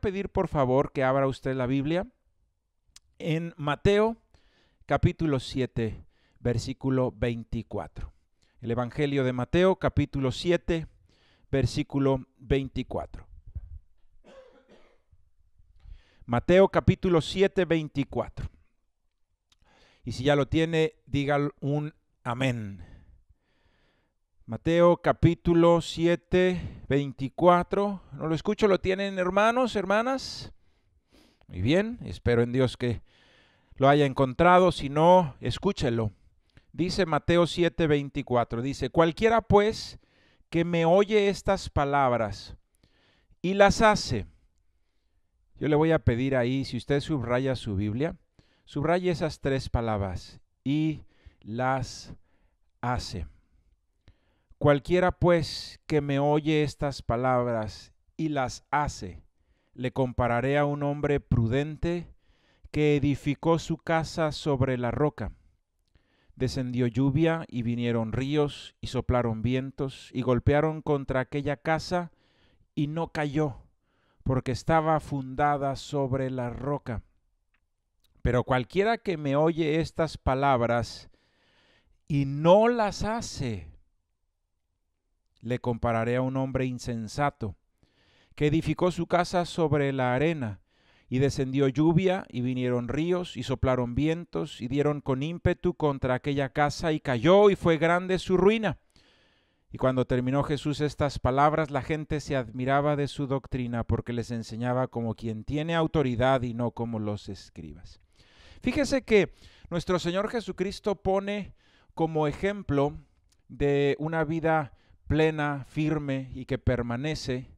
pedir por favor que abra usted la Biblia en Mateo capítulo 7, versículo 24. El Evangelio de Mateo capítulo 7, versículo 24. Mateo capítulo 7, 24. Y si ya lo tiene, diga un amén. Mateo capítulo 7, 24. ¿No lo escucho? ¿Lo tienen hermanos, hermanas? Muy bien, espero en Dios que lo haya encontrado. Si no, escúchelo. Dice Mateo 7, 24. Dice, cualquiera pues que me oye estas palabras y las hace. Yo le voy a pedir ahí, si usted subraya su Biblia, subraye esas tres palabras y las hace. Cualquiera pues que me oye estas palabras y las hace, le compararé a un hombre prudente que edificó su casa sobre la roca. Descendió lluvia y vinieron ríos y soplaron vientos y golpearon contra aquella casa y no cayó, porque estaba fundada sobre la roca. Pero cualquiera que me oye estas palabras y no las hace, le compararé a un hombre insensato, que edificó su casa sobre la arena, y descendió lluvia, y vinieron ríos, y soplaron vientos, y dieron con ímpetu contra aquella casa, y cayó, y fue grande su ruina. Y cuando terminó Jesús estas palabras, la gente se admiraba de su doctrina, porque les enseñaba como quien tiene autoridad y no como los escribas. Fíjese que nuestro Señor Jesucristo pone como ejemplo de una vida plena, firme y que permanece,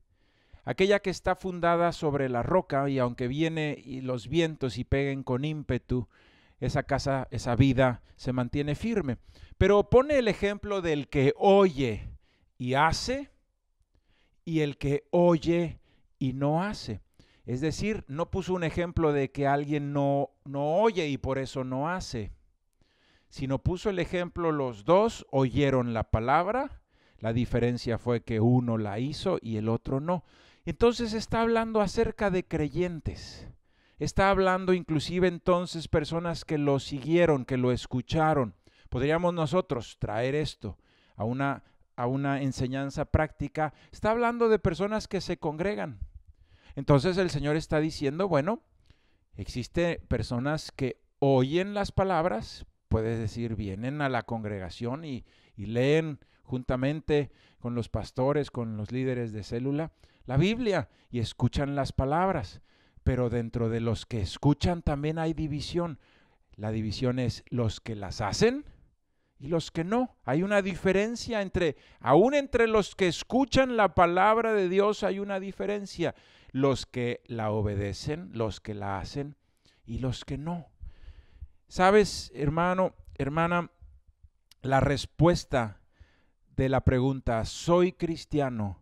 aquella que está fundada sobre la roca y aunque viene y los vientos y peguen con ímpetu, esa casa, esa vida se mantiene firme. Pero pone el ejemplo del que oye y hace y el que oye y no hace. Es decir, no puso un ejemplo de que alguien no, no oye y por eso no hace, sino puso el ejemplo los dos oyeron la palabra la diferencia fue que uno la hizo y el otro no. Entonces está hablando acerca de creyentes. Está hablando inclusive entonces personas que lo siguieron, que lo escucharon. Podríamos nosotros traer esto a una, a una enseñanza práctica. Está hablando de personas que se congregan. Entonces el Señor está diciendo, bueno, existe personas que oyen las palabras, puedes decir, vienen a la congregación y, y leen juntamente con los pastores, con los líderes de célula, la Biblia y escuchan las palabras. Pero dentro de los que escuchan también hay división. La división es los que las hacen y los que no. Hay una diferencia entre, aún entre los que escuchan la palabra de Dios hay una diferencia. Los que la obedecen, los que la hacen y los que no. Sabes, hermano, hermana, la respuesta de la pregunta, soy cristiano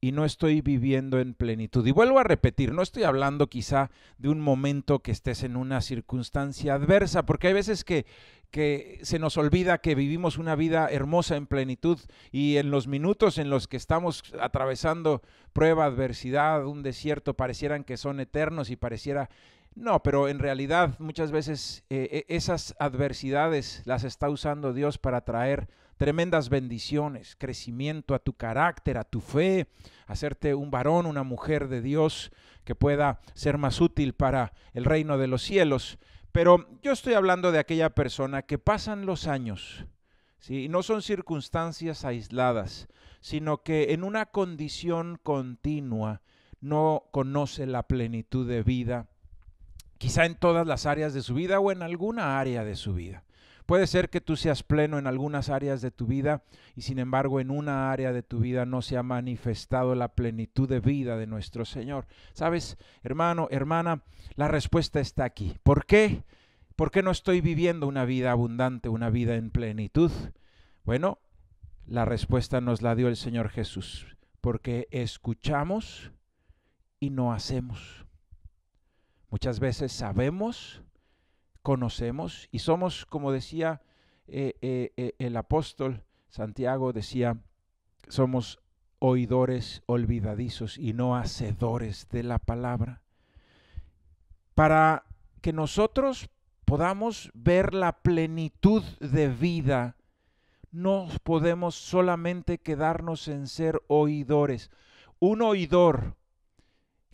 y no estoy viviendo en plenitud. Y vuelvo a repetir, no estoy hablando quizá de un momento que estés en una circunstancia adversa, porque hay veces que, que se nos olvida que vivimos una vida hermosa en plenitud y en los minutos en los que estamos atravesando prueba, adversidad, un desierto, parecieran que son eternos y pareciera no, pero en realidad muchas veces eh, e-, esas adversidades las está usando Dios para traer tremendas bendiciones, crecimiento a tu carácter, a tu fe, hacerte un varón, una mujer de Dios que pueda ser más útil para el reino de los cielos. Pero yo estoy hablando de aquella persona que pasan los años, ¿sí? no son circunstancias aisladas, sino que en una condición continua no conoce la plenitud de vida, quizá en todas las áreas de su vida o en alguna área de su vida. Puede ser que tú seas pleno en algunas áreas de tu vida y sin embargo en una área de tu vida no se ha manifestado la plenitud de vida de nuestro Señor. ¿Sabes, hermano, hermana? La respuesta está aquí. ¿Por qué? ¿Por qué no estoy viviendo una vida abundante, una vida en plenitud? Bueno, la respuesta nos la dio el Señor Jesús, porque escuchamos y no hacemos. Muchas veces sabemos, conocemos y somos, como decía eh, eh, eh, el apóstol Santiago, decía, somos oidores olvidadizos y no hacedores de la palabra. Para que nosotros podamos ver la plenitud de vida, no podemos solamente quedarnos en ser oidores. Un oidor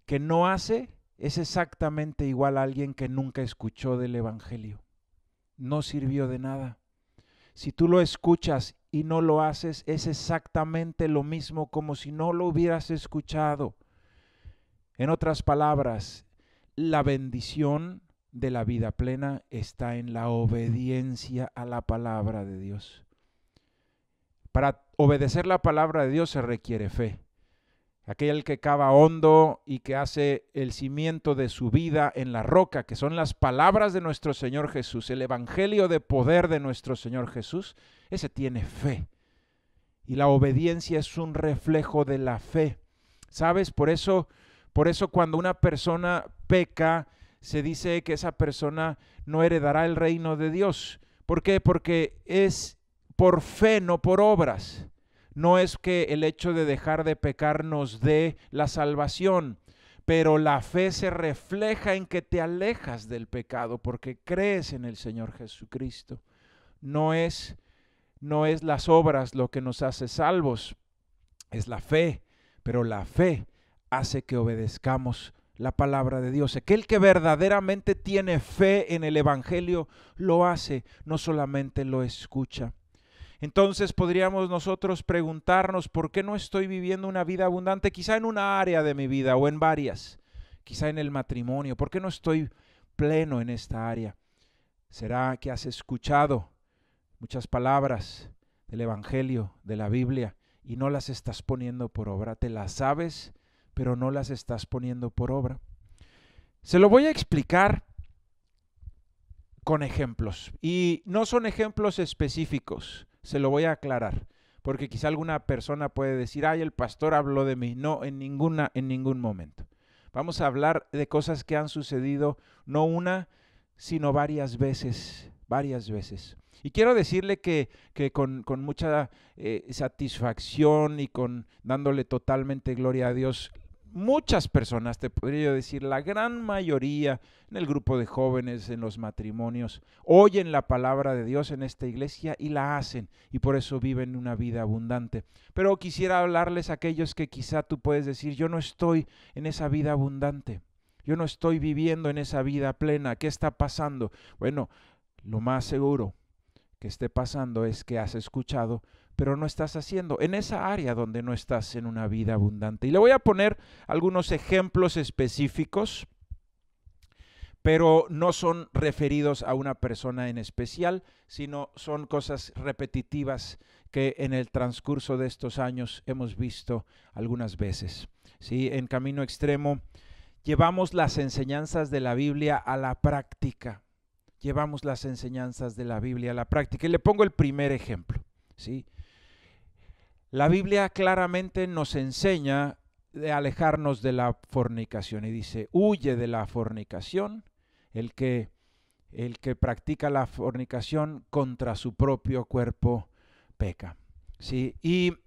que no hace es exactamente igual a alguien que nunca escuchó del Evangelio. No sirvió de nada. Si tú lo escuchas y no lo haces, es exactamente lo mismo como si no lo hubieras escuchado. En otras palabras, la bendición de la vida plena está en la obediencia a la palabra de Dios. Para obedecer la palabra de Dios se requiere fe aquel que cava hondo y que hace el cimiento de su vida en la roca, que son las palabras de nuestro Señor Jesús, el Evangelio de poder de nuestro Señor Jesús, ese tiene fe. Y la obediencia es un reflejo de la fe. ¿Sabes? Por eso, por eso cuando una persona peca, se dice que esa persona no heredará el reino de Dios. ¿Por qué? Porque es por fe, no por obras. No es que el hecho de dejar de pecar nos dé la salvación, pero la fe se refleja en que te alejas del pecado porque crees en el Señor Jesucristo. No es no es las obras lo que nos hace salvos, es la fe, pero la fe hace que obedezcamos la palabra de Dios. Aquel que verdaderamente tiene fe en el Evangelio lo hace, no solamente lo escucha. Entonces podríamos nosotros preguntarnos por qué no estoy viviendo una vida abundante, quizá en una área de mi vida o en varias, quizá en el matrimonio, por qué no estoy pleno en esta área. ¿Será que has escuchado muchas palabras del Evangelio, de la Biblia, y no las estás poniendo por obra? Te las sabes, pero no las estás poniendo por obra. Se lo voy a explicar con ejemplos, y no son ejemplos específicos, se lo voy a aclarar, porque quizá alguna persona puede decir, ay, el pastor habló de mí. No, en ninguna, en ningún momento. Vamos a hablar de cosas que han sucedido no una, sino varias veces, varias veces. Y quiero decirle que, con, mucha eh, satisfacción y con dándole totalmente gloria a Dios, muchas personas, te podría decir, la gran mayoría en el grupo de jóvenes, en los matrimonios, oyen la palabra de Dios en esta iglesia y la hacen y por eso viven una vida abundante. Pero quisiera hablarles a aquellos que quizá tú puedes decir, yo no estoy en esa vida abundante, yo no estoy viviendo en esa vida plena, ¿qué está pasando? Bueno, lo más seguro que esté pasando es que has escuchado pero no estás haciendo, en esa área donde no estás en una vida abundante. Y le voy a poner algunos ejemplos específicos, pero no son referidos a una persona en especial, sino son cosas repetitivas que en el transcurso de estos años hemos visto algunas veces. ¿sí? En Camino Extremo llevamos las enseñanzas de la Biblia a la práctica. Llevamos las enseñanzas de la Biblia a la práctica. Y le pongo el primer ejemplo. ¿sí? La Biblia claramente nos enseña de alejarnos de la fornicación y dice, huye de la fornicación el que, el que practica la fornicación contra su propio cuerpo peca. ¿Sí? Y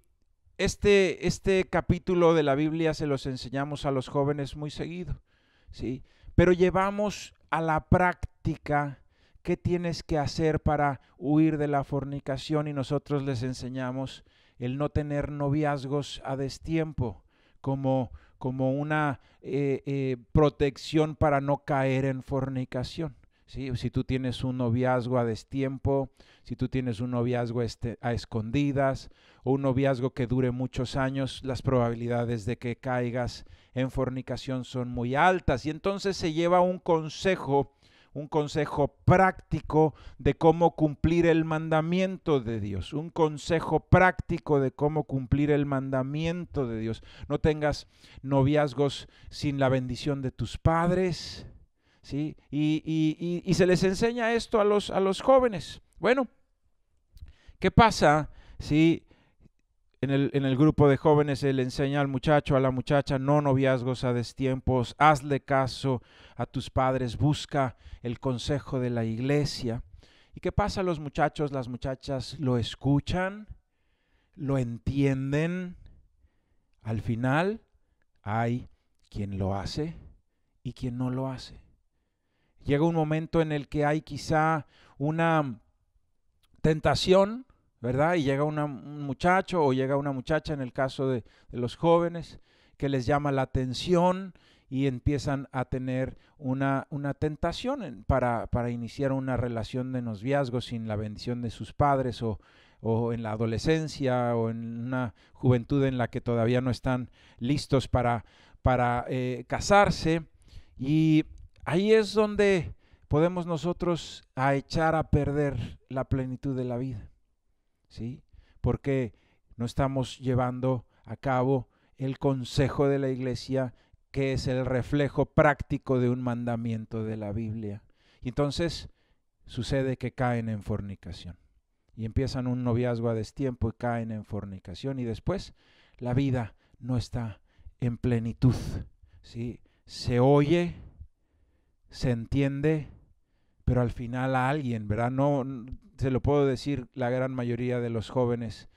este, este capítulo de la Biblia se los enseñamos a los jóvenes muy seguido, ¿sí? pero llevamos a la práctica qué tienes que hacer para huir de la fornicación y nosotros les enseñamos el no tener noviazgos a destiempo, como, como una eh, eh, protección para no caer en fornicación. Si tú tienes un noviazgo a destiempo, si tú tienes un noviazgo este, a escondidas o un noviazgo que dure muchos años, las probabilidades de que caigas en fornicación son muy altas. Y entonces se lleva un consejo un consejo práctico de cómo cumplir el mandamiento de Dios, un consejo práctico de cómo cumplir el mandamiento de Dios. No tengas noviazgos sin la bendición de tus padres, ¿sí? Y, se les enseña esto a los, a los jóvenes. Bueno, ¿qué pasa si en el, grupo de jóvenes él enseña al muchacho, a la muchacha, no noviazgos a destiempos, hazle caso a tus padres, busca el consejo de la iglesia. ¿Y qué pasa? Los muchachos, las muchachas lo escuchan, lo entienden. Al final hay quien lo hace y quien no lo hace. Llega un momento en el que hay quizá una tentación ¿verdad? Y llega un muchacho o llega una muchacha en el caso de, los jóvenes que les llama la atención y empiezan a tener una, tentación para, iniciar una relación de noviazgo sin la bendición de sus padres o, en la adolescencia o en una juventud en la que todavía no están listos para, eh, casarse. Y ahí es donde podemos nosotros a echar a perder la plenitud de la vida. ¿sí? Porque no estamos llevando a cabo el consejo de la iglesia que es el reflejo práctico de un mandamiento de la Biblia. Y entonces sucede que caen en fornicación y empiezan un noviazgo a destiempo y caen en fornicación y después la vida no está en plenitud. ¿sí? Se oye, se entiende, pero al final a alguien, ¿verdad? No, se lo puedo decir, la gran mayoría de los jóvenes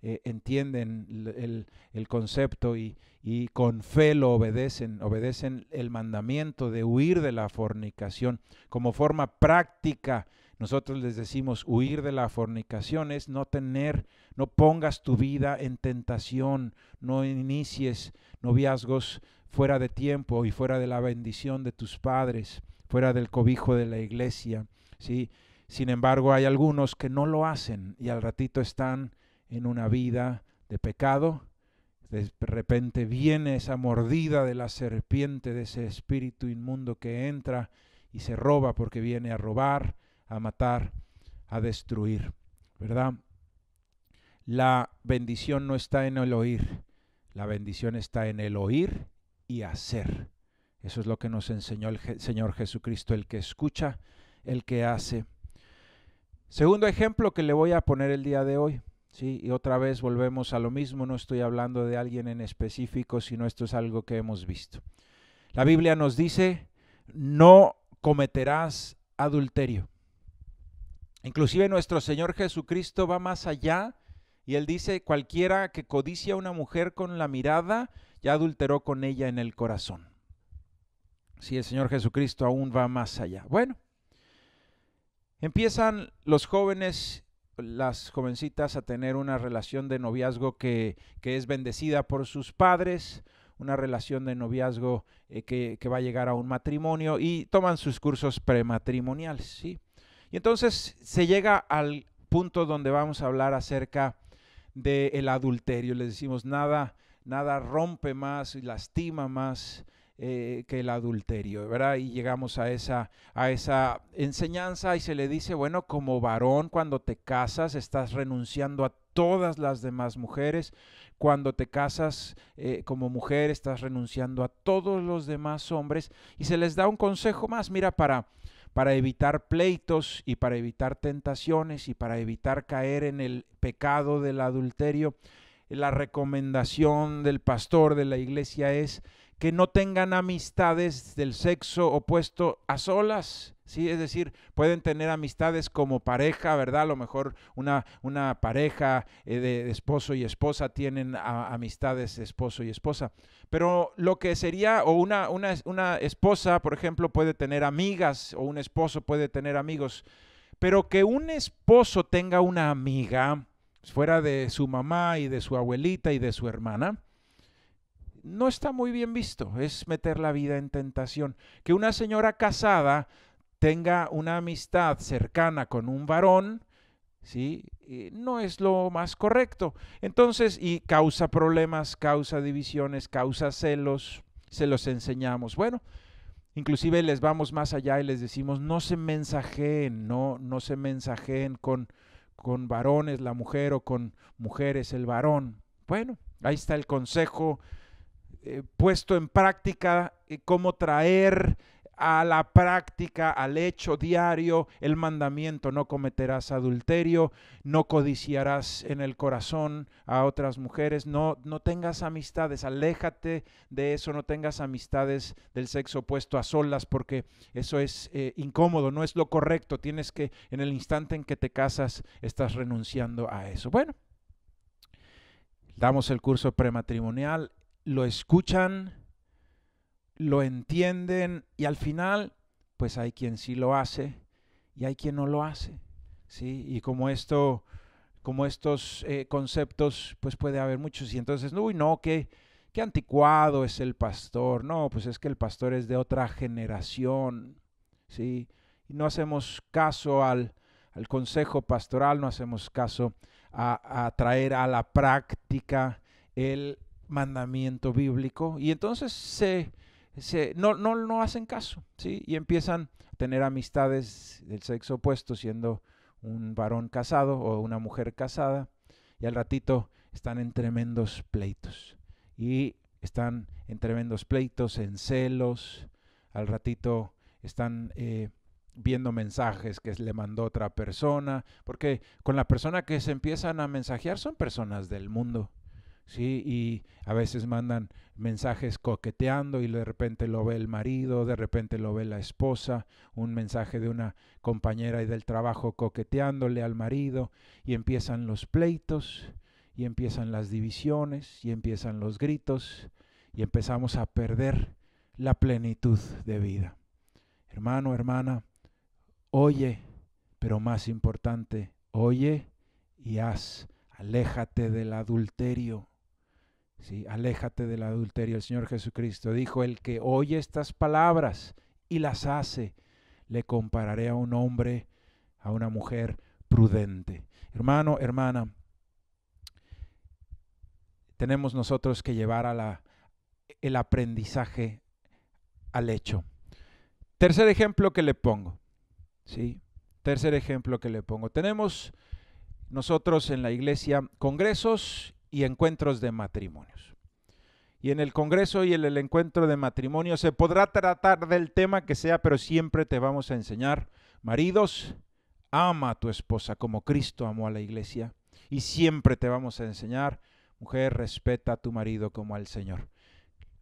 eh, entienden el, concepto y, y, con fe lo obedecen, obedecen el mandamiento de huir de la fornicación. Como forma práctica, nosotros les decimos huir de la fornicación es no tener, no pongas tu vida en tentación, no inicies noviazgos fuera de tiempo y fuera de la bendición de tus padres fuera del cobijo de la iglesia. ¿sí? Sin embargo, hay algunos que no lo hacen y al ratito están en una vida de pecado. De repente viene esa mordida de la serpiente, de ese espíritu inmundo que entra y se roba porque viene a robar, a matar, a destruir. ¿Verdad? La bendición no está en el oír, la bendición está en el oír y hacer. Eso es lo que nos enseñó el Señor Jesucristo, el que escucha, el que hace. Segundo ejemplo que le voy a poner el día de hoy. Sí, y otra vez volvemos a lo mismo, no estoy hablando de alguien en específico, sino esto es algo que hemos visto. La Biblia nos dice, no cometerás adulterio. Inclusive nuestro Señor Jesucristo va más allá y él dice, cualquiera que codicia a una mujer con la mirada, ya adulteró con ella en el corazón si el Señor Jesucristo aún va más allá. Bueno, empiezan los jóvenes, las jovencitas a tener una relación de noviazgo que, es bendecida por sus padres, una relación de noviazgo eh, que, va a llegar a un matrimonio y toman sus cursos prematrimoniales. ¿sí? Y entonces se llega al punto donde vamos a hablar acerca del adulterio. Les decimos, nada, nada rompe más y lastima más eh, que el adulterio, ¿verdad? Y llegamos a esa, a esa enseñanza y se le dice, bueno, como varón cuando te casas estás renunciando a todas las demás mujeres, cuando te casas eh, como mujer estás renunciando a todos los demás hombres y se les da un consejo más, mira, para, para evitar pleitos y para evitar tentaciones y para evitar caer en el pecado del adulterio, la recomendación del pastor de la iglesia es que no tengan amistades del sexo opuesto a solas. Sí, es decir, pueden tener amistades como pareja, ¿verdad? A lo mejor una, una pareja eh, de, esposo y esposa tienen amistades esposo y esposa. Pero lo que sería, o una, una, una esposa, por ejemplo, puede tener amigas, o un esposo puede tener amigos. Pero que un esposo tenga una amiga fuera de su mamá y de su abuelita y de su hermana, no está muy bien visto, es meter la vida en tentación. Que una señora casada tenga una amistad cercana con un varón, ¿sí? Eh, no es lo más correcto. Entonces, y causa problemas, causa divisiones, causa celos, se los enseñamos. Bueno, inclusive les vamos más allá y les decimos, no se mensajeen, no, no se mensajeen con, con varones la mujer o con mujeres el varón. Bueno, ahí está el consejo eh, puesto en práctica eh, cómo traer a la práctica, al hecho diario, el mandamiento, no cometerás adulterio, no codiciarás en el corazón a otras mujeres, no, no tengas amistades, aléjate de eso, no tengas amistades del sexo opuesto a solas, porque eso es eh, incómodo, no es lo correcto, tienes que, en el instante en que te casas, estás renunciando a eso. Bueno, damos el curso prematrimonial, lo escuchan, lo entienden y al final, pues hay quien sí lo hace y hay quien no lo hace. ¿sí? Y como esto, como estos eh, conceptos, pues puede haber muchos. Y entonces, uy, no, qué, qué anticuado es el pastor. No, pues es que el pastor es de otra generación. ¿sí? Y no hacemos caso al, consejo pastoral, no hacemos caso a, a traer a la práctica el mandamiento bíblico. Y entonces se, se no, no, no, hacen caso, ¿sí? Y empiezan a tener amistades del sexo opuesto, siendo un varón casado o una mujer casada. Y al ratito están en tremendos pleitos. Y están en tremendos pleitos, en celos. Al ratito están... Eh, viendo mensajes que le mandó otra persona, porque con la persona que se empiezan a mensajear son personas del mundo. Y a veces mandan mensajes coqueteando y de repente lo ve el marido, de repente lo ve la esposa, un mensaje de una compañera y del trabajo coqueteándole al marido y empiezan los pleitos y empiezan las divisiones y empiezan los gritos y empezamos a perder la plenitud de vida. Hermano, hermana, oye, pero más importante, oye y haz, aléjate del adulterio. Sí, aléjate del adulterio. El Señor Jesucristo dijo, el que oye estas palabras y las hace, le compararé a un hombre, a una mujer prudente. Hermano, hermana, tenemos nosotros que llevar a la, el aprendizaje al hecho. Tercer ejemplo que le pongo. ¿sí? Tercer ejemplo que le pongo. Tenemos nosotros en la iglesia congresos y encuentros de matrimonios. Y en el Congreso y en el encuentro de matrimonio se podrá tratar del tema que sea, pero siempre te vamos a enseñar, maridos, ama a tu esposa como Cristo amó a la iglesia. Y siempre te vamos a enseñar, mujer, respeta a tu marido como al Señor.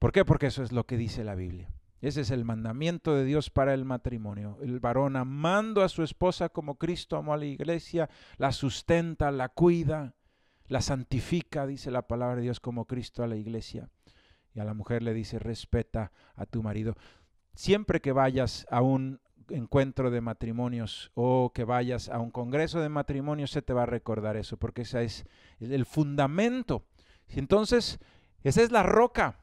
¿Por qué? Porque eso es lo que dice la Biblia. Ese es el mandamiento de Dios para el matrimonio. El varón amando a su esposa como Cristo amó a la iglesia, la sustenta, la cuida, la santifica, dice la palabra de Dios, como Cristo a la iglesia. Y a la mujer le dice, respeta a tu marido. Siempre que vayas a un encuentro de matrimonios o que vayas a un congreso de matrimonios, se te va a recordar eso, porque ese es el fundamento. Entonces, esa es la roca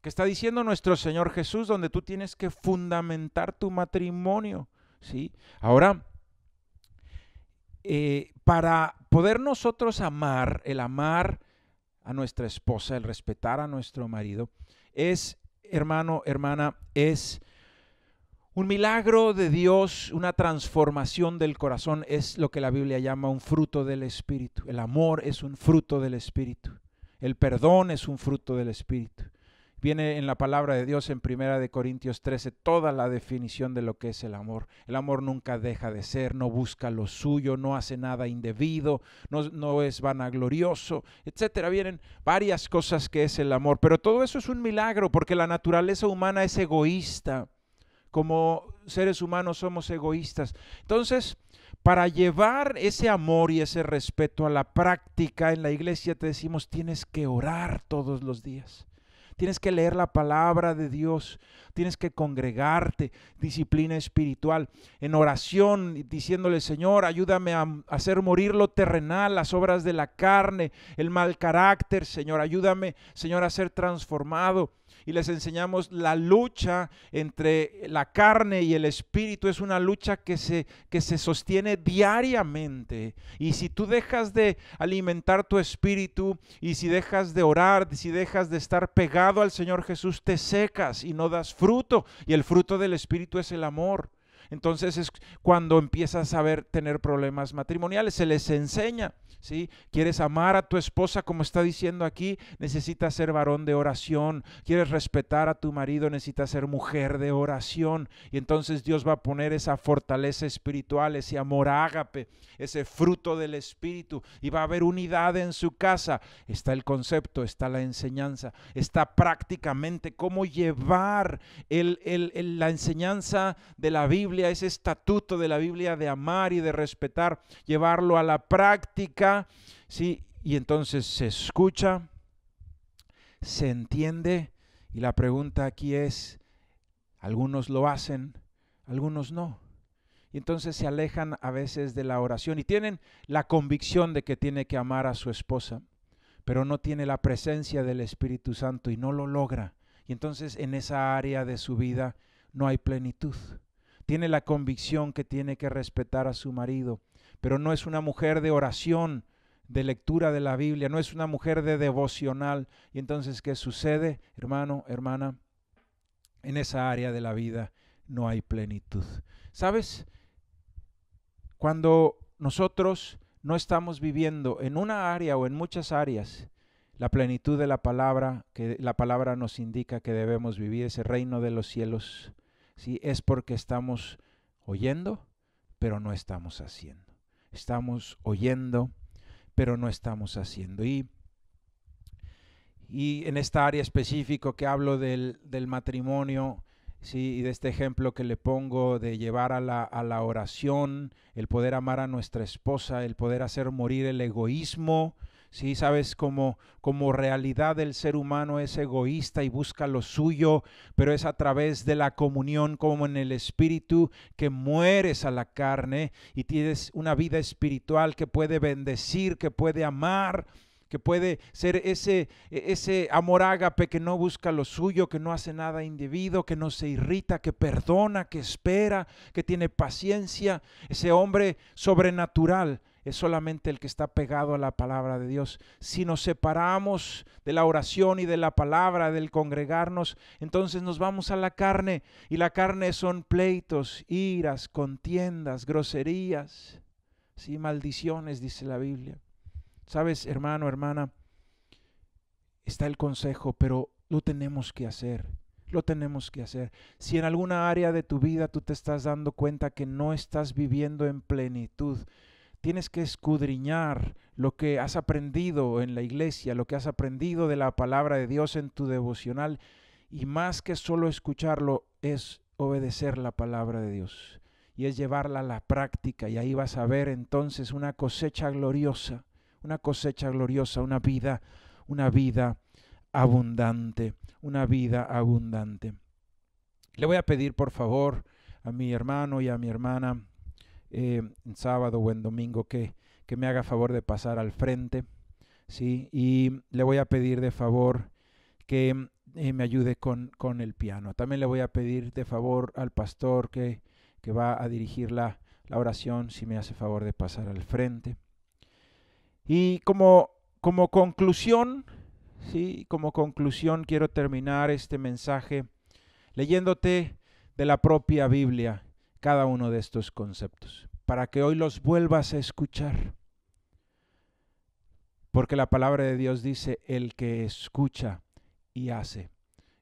que está diciendo nuestro Señor Jesús, donde tú tienes que fundamentar tu matrimonio. ¿sí? Ahora, eh, para poder nosotros amar, el amar a nuestra esposa, el respetar a nuestro marido, es, hermano, hermana, es un milagro de Dios, una transformación del corazón, es lo que la Biblia llama un fruto del Espíritu. El amor es un fruto del Espíritu. El perdón es un fruto del Espíritu. Viene en la palabra de Dios en Primera de Corintios 13 toda la definición de lo que es el amor. El amor nunca deja de ser, no busca lo suyo, no hace nada indebido, no, es vanaglorioso, etcétera. Vienen varias cosas que es el amor, pero todo eso es un milagro porque la naturaleza humana es egoísta. Como seres humanos somos egoístas. Entonces, para llevar ese amor y ese respeto a la práctica en la iglesia te decimos, tienes que orar todos los días tienes que leer la palabra de Dios, tienes que congregarte, disciplina espiritual, en oración, diciéndole, Señor, ayúdame a hacer morir lo terrenal, las obras de la carne, el mal carácter, Señor, ayúdame, Señor, a ser transformado y les enseñamos la lucha entre la carne y el espíritu es una lucha que se, que se sostiene diariamente. Y si tú dejas de alimentar tu espíritu y si dejas de orar, si dejas de estar pegado al Señor Jesús, te secas y no das fruto. Y el fruto del espíritu es el amor. Entonces es cuando empiezas a ver tener problemas matrimoniales, se les enseña. ¿Quieres amar a tu esposa como está diciendo aquí? Necesitas ser varón de oración. ¿Quieres respetar a tu marido? Necesitas ser mujer de oración. Y entonces Dios va a poner esa fortaleza espiritual, ese amor ágape, ese fruto del espíritu y va a haber unidad en su casa. Está el concepto, está la enseñanza, está prácticamente cómo llevar la enseñanza de la Biblia, ese estatuto de la Biblia de amar y de respetar, llevarlo a la práctica ¿sí? Y entonces se escucha, se entiende, y la pregunta aquí es, algunos lo hacen, algunos no. Y entonces se alejan a veces de la oración y tienen la convicción de que tiene que amar a su esposa, pero no tiene la presencia del Espíritu Santo y no lo logra. Y entonces en esa área de su vida no hay plenitud. Tiene la convicción que tiene que respetar a su marido, pero no es una mujer de oración, de lectura de la Biblia, no es una mujer de devocional. Y entonces, ¿qué sucede, hermano, hermana? En esa área de la vida no hay plenitud. ¿Sabes? Cuando nosotros no estamos viviendo en una área o en muchas áreas la plenitud de la palabra, que la palabra nos indica que debemos vivir, ese reino de los cielos, es porque estamos oyendo, pero no estamos haciendo estamos oyendo, pero no estamos haciendo. Y, en esta área específica que hablo del, matrimonio, Sí, y de este ejemplo que le pongo de llevar a la, oración, el poder amar a nuestra esposa, el poder hacer morir el egoísmo, Sí, sabes, como, como realidad el ser humano es egoísta y busca lo suyo, pero es a través de la comunión como en el espíritu que mueres a la carne y tienes una vida espiritual que puede bendecir, que puede amar, que puede ser ese, e, ese amor ágape que no busca lo suyo, que no hace nada individuo, que no se irrita, que perdona, que espera, que tiene paciencia, ese hombre sobrenatural solamente el que está pegado a la palabra de Dios. Si nos separamos de la oración y de la palabra, del congregarnos, entonces nos vamos a la carne y la carne son pleitos, iras, contiendas, groserías, sí, maldiciones, dice la Biblia. Sabes, hermano, hermana, está el consejo, pero lo tenemos que hacer. Lo tenemos que hacer. Si en alguna área de tu vida tú te estás dando cuenta que no estás viviendo en plenitud, tienes que escudriñar lo que has aprendido en la iglesia, lo que has aprendido de la palabra de Dios en tu devocional, y más que solo escucharlo es obedecer la palabra de Dios y es llevarla a la práctica y ahí vas a ver entonces una cosecha gloriosa, una cosecha gloriosa, una vida, una vida abundante, una vida abundante. Le voy a pedir por favor a mi hermano y a mi hermana eh, en sábado o en domingo que, que me haga favor de pasar al frente. ¿sí? Y le voy a pedir de favor que eh, me ayude con, con, el piano. También le voy a pedir de favor al pastor que, que va a dirigir la, oración, si me hace favor de pasar al frente. Y como, como conclusión, ¿sí? como conclusión quiero terminar este mensaje leyéndote de la propia Biblia cada uno de estos conceptos, para que hoy los vuelvas a escuchar. Porque la palabra de Dios dice, el que escucha y hace.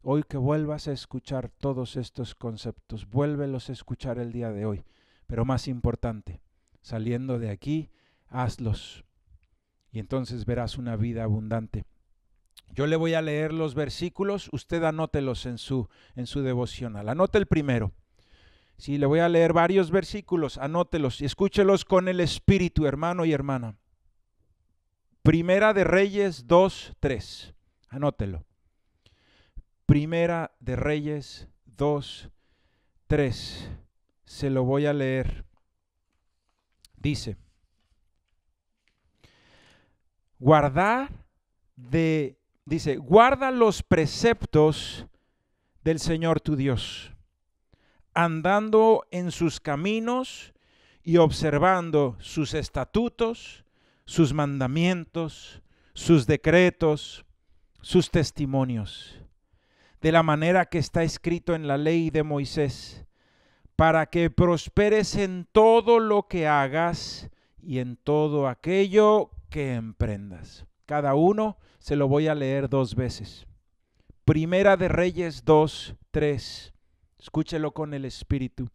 Hoy que vuelvas a escuchar todos estos conceptos, vuélvelos a escuchar el día de hoy. Pero más importante, saliendo de aquí, hazlos. Y entonces verás una vida abundante. Yo le voy a leer los versículos, usted anótelos en su, en su devocional. Anote el primero. Sí, le voy a leer varios versículos, anótelos y escúchelos con el espíritu, hermano y hermana. Primera de Reyes 2, 3. Anótelo. Primera de Reyes 2, 3. Se lo voy a leer. Dice, guardar de, dice, guarda los preceptos del Señor tu Dios andando en sus caminos y observando sus estatutos, sus mandamientos, sus decretos, sus testimonios, de la manera que está escrito en la ley de Moisés, para que prosperes en todo lo que hagas y en todo aquello que emprendas. Cada uno se lo voy a leer dos veces. Primera de Reyes 2, 3. Escúchelo con el Espíritu.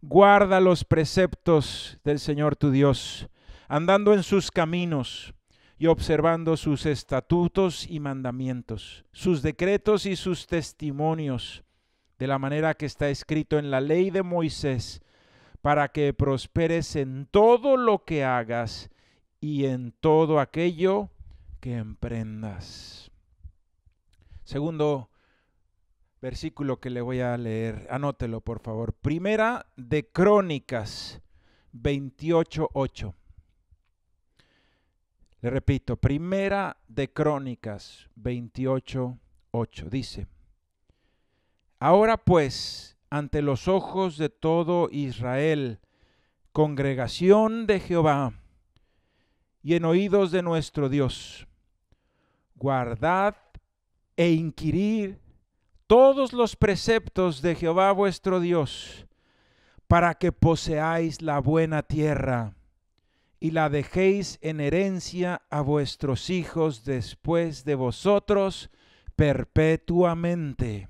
Guarda los preceptos del Señor tu Dios, andando en sus caminos y observando sus estatutos y mandamientos, sus decretos y sus testimonios, de la manera que está escrito en la ley de Moisés, para que prosperes en todo lo que hagas y en todo aquello que emprendas. Segundo versículo que le voy a leer. Anótelo, por favor. Primera de Crónicas 28.8. Le repito, primera de Crónicas 28.8. Dice, ahora pues, ante los ojos de todo Israel, congregación de Jehová, y en oídos de nuestro Dios, guardad e inquirir todos los preceptos de Jehová vuestro Dios, para que poseáis la buena tierra y la dejéis en herencia a vuestros hijos después de vosotros perpetuamente.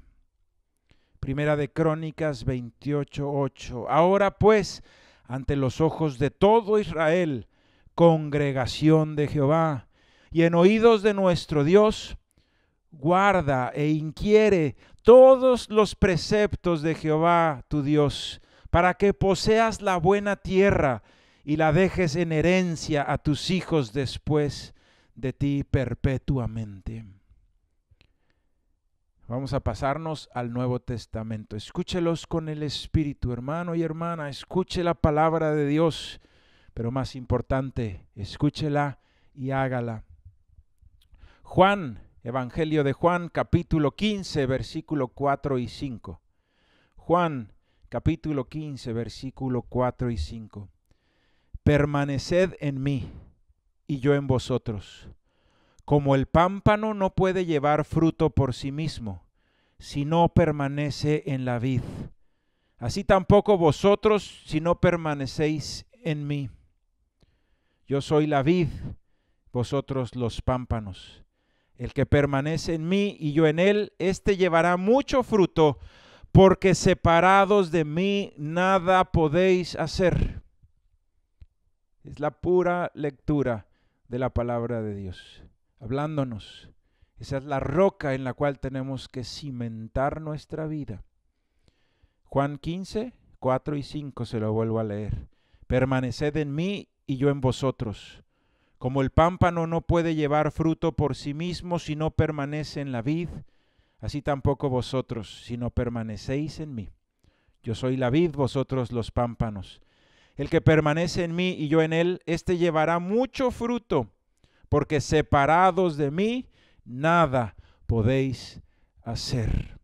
Primera de Crónicas 28:8. Ahora pues, ante los ojos de todo Israel, congregación de Jehová, y en oídos de nuestro Dios, guarda e inquiere todos los preceptos de Jehová tu Dios, para que poseas la buena tierra y la dejes en herencia a tus hijos después de ti perpetuamente. Vamos a pasarnos al Nuevo Testamento. Escúchelos con el Espíritu, hermano y hermana. Escuche la palabra de Dios, pero más importante, escúchela y hágala. Juan Evangelio de Juan capítulo 15 versículo 4 y 5. Juan capítulo 15 versículo 4 y 5. Permaneced en mí y yo en vosotros. Como el pámpano no puede llevar fruto por sí mismo, si no permanece en la vid. Así tampoco vosotros si no permanecéis en mí. Yo soy la vid, vosotros los pámpanos. El que permanece en mí y yo en él, éste llevará mucho fruto, porque separados de mí nada podéis hacer. Es la pura lectura de la palabra de Dios, hablándonos. Esa es la roca en la cual tenemos que cimentar nuestra vida. Juan 15, 4 y 5 se lo vuelvo a leer. Permaneced en mí y yo en vosotros. Como el pámpano no puede llevar fruto por sí mismo si no permanece en la vid, así tampoco vosotros si no permanecéis en mí. Yo soy la vid, vosotros los pámpanos. El que permanece en mí y yo en él, éste llevará mucho fruto, porque separados de mí, nada podéis hacer.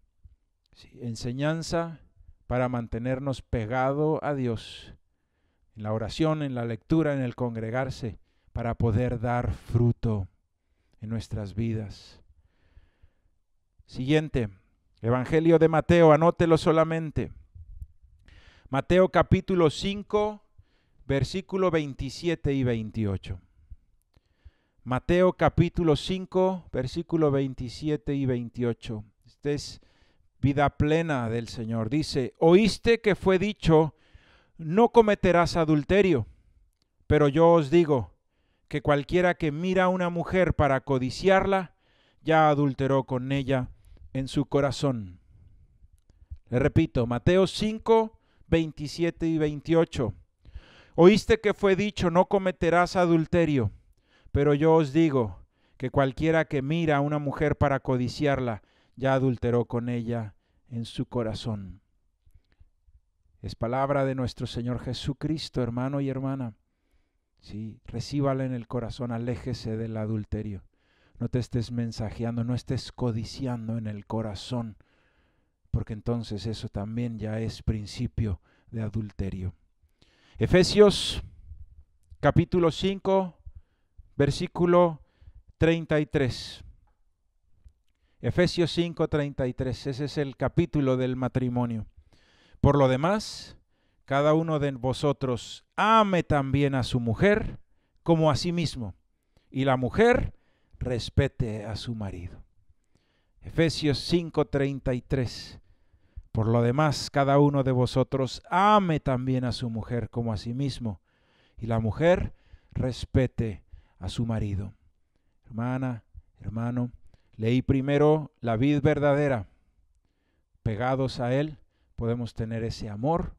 enseñanza para mantenernos pegado a Dios, en la oración, en la lectura, en el congregarse para poder dar fruto en nuestras vidas. Siguiente, Evangelio de Mateo, anótelo solamente. Mateo capítulo 5, versículo 27 y 28. Mateo capítulo 5, versículo 27 y 28. Esta es vida plena del Señor. Dice, oíste que fue dicho, no cometerás adulterio, pero yo os digo, que cualquiera que mira a una mujer para codiciarla, ya adulteró con ella en su corazón. Le repito, Mateo 5, 27 y 28. Oíste que fue dicho, no cometerás adulterio, pero yo os digo que cualquiera que mira a una mujer para codiciarla, ya adulteró con ella en su corazón. Es palabra de nuestro Señor Jesucristo, hermano y hermana. ¿sí? Recíbala en el corazón, aléjese del adulterio. No te estés mensajeando, no estés codiciando en el corazón, porque entonces eso también ya es principio de adulterio. Efesios capítulo 5, versículo 33. Efesios 5, 33. Ese es el capítulo del matrimonio. Por lo demás, cada uno de vosotros ame también a su mujer como a sí mismo, y la mujer respete a su marido. Efesios 5:33. Por lo demás, cada uno de vosotros ame también a su mujer como a sí mismo, y la mujer respete a su marido. Hermana, hermano, leí primero la vid verdadera. Pegados a él podemos tener ese amor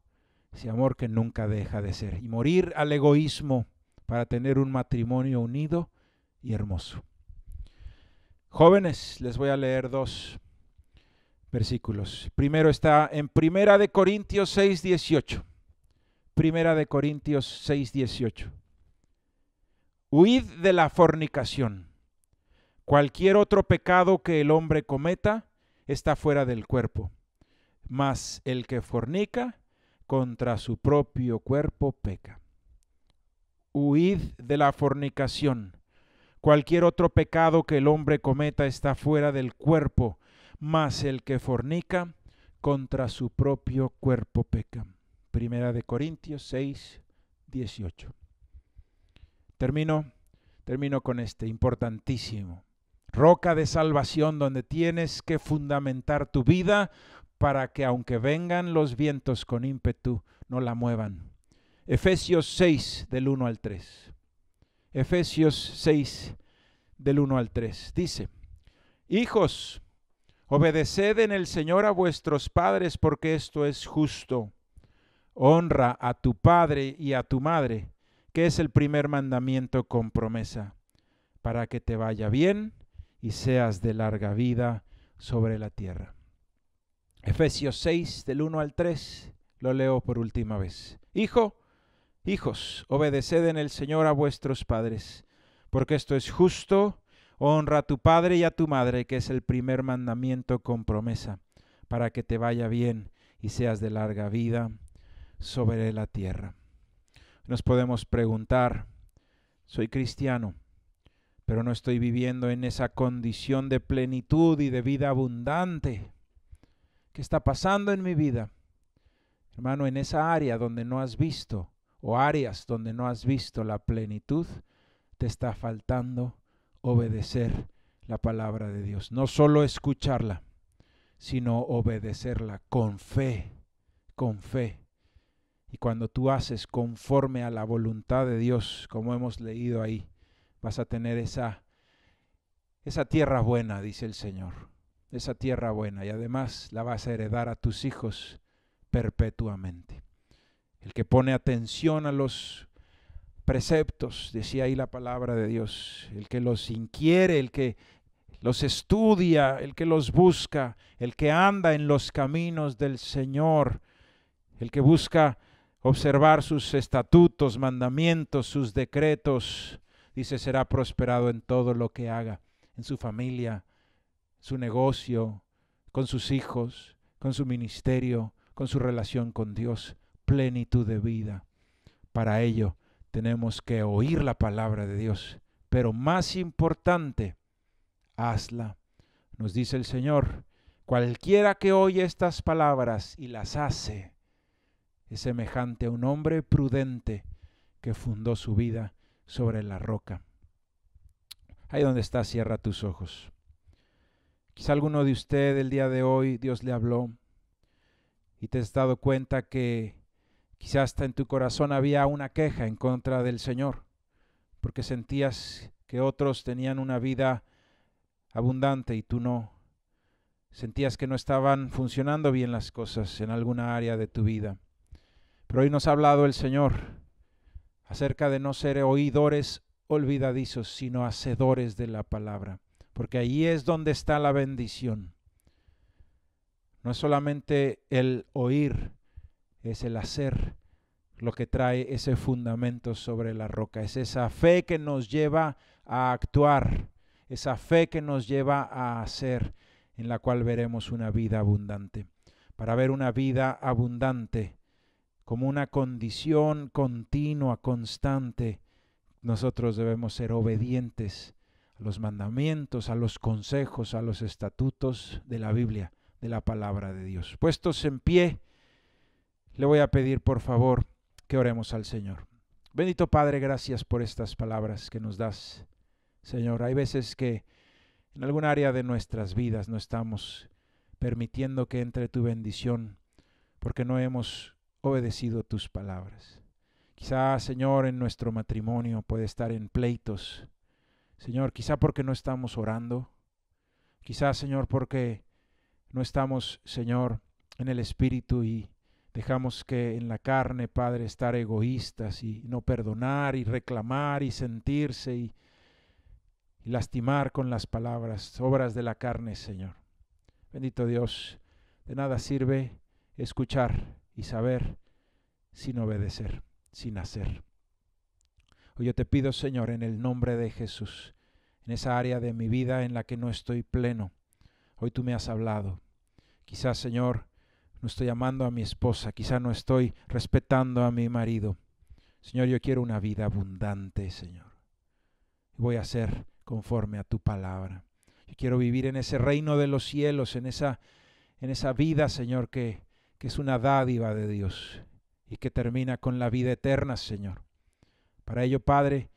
ese amor que nunca deja de ser, y morir al egoísmo para tener un matrimonio unido y hermoso. Jóvenes, les voy a leer dos versículos. Primero está en Primera de Corintios 6, 18. Primera de Corintios 6, 18. Huid de la fornicación. Cualquier otro pecado que el hombre cometa está fuera del cuerpo, mas el que fornica contra su propio cuerpo peca. Huid de la fornicación. Cualquier otro pecado que el hombre cometa está fuera del cuerpo, mas el que fornica contra su propio cuerpo peca. Primera de Corintios 6, 18. Termino, termino con este importantísimo. Roca de salvación donde tienes que fundamentar tu vida, para que aunque vengan los vientos con ímpetu, no la muevan. Efesios 6 del 1 al 3. Efesios 6 del 1 al 3. Dice, Hijos, obedeced en el Señor a vuestros padres porque esto es justo. Honra a tu padre y a tu madre, que es el primer mandamiento con promesa, para que te vaya bien y seas de larga vida sobre la tierra. Efesios 6, del 1 al 3, lo leo por última vez. Hijo, hijos, obedeced en el Señor a vuestros padres, porque esto es justo. Honra a tu padre y a tu madre, que es el primer mandamiento con promesa, para que te vaya bien y seas de larga vida sobre la tierra. Nos podemos preguntar, soy cristiano, pero no estoy viviendo en esa condición de plenitud y de vida abundante. Qué está pasando en mi vida, hermano, en esa área donde no has visto o áreas donde no has visto la plenitud, te está faltando obedecer la palabra de Dios. No solo escucharla, sino obedecerla con fe, con fe. Y cuando tú haces conforme a la voluntad de Dios, como hemos leído ahí, vas a tener esa, esa tierra buena, dice el Señor esa tierra buena y además la vas a heredar a tus hijos perpetuamente. El que pone atención a los preceptos, decía ahí la palabra de Dios, el que los inquiere, el que los estudia, el que los busca, el que anda en los caminos del Señor, el que busca observar sus estatutos, mandamientos, sus decretos, dice, será prosperado en todo lo que haga, en su familia, su negocio, con sus hijos, con su ministerio, con su relación con Dios, plenitud de vida. Para ello tenemos que oír la palabra de Dios, pero más importante, hazla. Nos dice el Señor, cualquiera que oye estas palabras y las hace, es semejante a un hombre prudente que fundó su vida sobre la roca. Ahí donde está, cierra tus ojos. Quizá alguno de ustedes el día de hoy Dios le habló y te has dado cuenta que quizás hasta en tu corazón había una queja en contra del Señor, porque sentías que otros tenían una vida abundante y tú no. Sentías que no estaban funcionando bien las cosas en alguna área de tu vida. Pero hoy nos ha hablado el Señor acerca de no ser oidores olvidadizos, sino hacedores de la palabra porque ahí es donde está la bendición. No es solamente el oír, es el hacer lo que trae ese fundamento sobre la roca. Es esa fe que nos lleva a actuar, esa fe que nos lleva a hacer, en la cual veremos una vida abundante. Para ver una vida abundante como una condición continua, constante, nosotros debemos ser obedientes a los mandamientos, a los consejos, a los estatutos de la Biblia, de la palabra de Dios. Puestos en pie, le voy a pedir por favor que oremos al Señor. Bendito Padre, gracias por estas palabras que nos das, Señor. Hay veces que en algún área de nuestras vidas no estamos permitiendo que entre tu bendición porque no hemos obedecido tus palabras. Quizás, Señor, en nuestro matrimonio puede estar en pleitos, Señor, quizá porque no estamos orando, quizá, Señor, porque no estamos, Señor, en el Espíritu y dejamos que en la carne, Padre, estar egoístas y no perdonar y reclamar y sentirse y, y lastimar con las palabras, obras de la carne, Señor. Bendito Dios, de nada sirve escuchar y saber sin obedecer, sin hacer. Hoy pues yo te pido, Señor, en el nombre de Jesús, en esa área de mi vida en la que no estoy pleno, hoy tú me has hablado. Quizás, Señor, no estoy amando a mi esposa, quizás no estoy respetando a mi marido. Señor, yo quiero una vida abundante, Señor. Voy a ser conforme a tu palabra. Yo quiero vivir en ese reino de los cielos, en esa, en esa vida, Señor, que es una dádiva de Dios y que termina con la vida eterna, Señor. Para ello, Padre,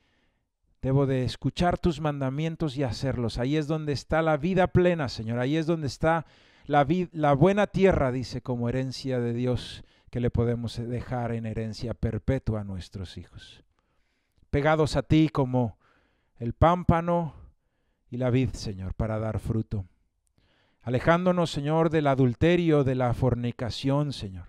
debo de escuchar tus mandamientos y hacerlos. Ahí es donde está la vida plena, Señor. Ahí es donde está la, la buena tierra, dice, como herencia de Dios que le podemos dejar en herencia perpetua a nuestros hijos. Pegados a ti como el pámpano y la vid, Señor, para dar fruto. Alejándonos, Señor, del adulterio, de la fornicación, Señor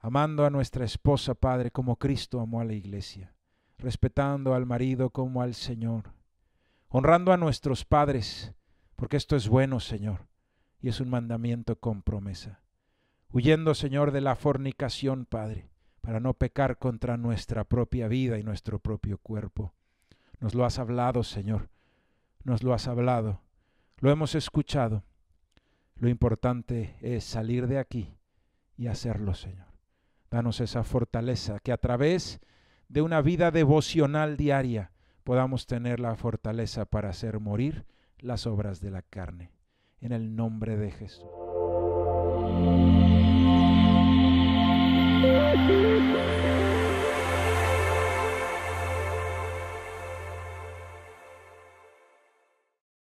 amando a nuestra esposa, Padre, como Cristo amó a la iglesia, respetando al marido como al Señor, honrando a nuestros padres, porque esto es bueno, Señor, y es un mandamiento con promesa. Huyendo, Señor, de la fornicación, Padre, para no pecar contra nuestra propia vida y nuestro propio cuerpo. Nos lo has hablado, Señor, nos lo has hablado, lo hemos escuchado. Lo importante es salir de aquí y hacerlo, Señor. Danos esa fortaleza, que a través de una vida devocional diaria podamos tener la fortaleza para hacer morir las obras de la carne. En el nombre de Jesús.